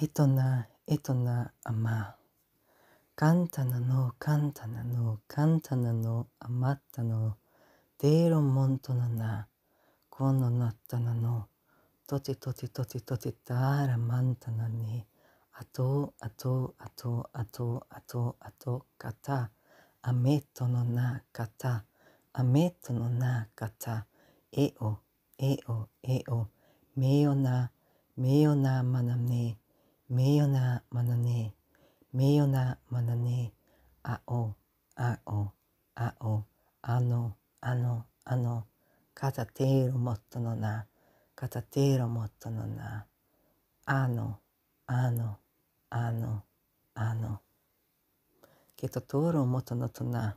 Ito na, ito na ama. Kanta na no, kanta na no, kanta na no, amatta no, deiro monto na na, kono natta na no, toti toti toti toti tara manta na ni, ato, ato, ato, ato, ato, ato, kata, ametto no na, kata, ametto no na, kata, e o, e o, e o, me yo na, me yo na, manane, 名誉なまなね名誉なまなねあおあおあおあのあのあのかたてるもっとのなかたてるもっとのなあのあのあのあのけととろもっとのとな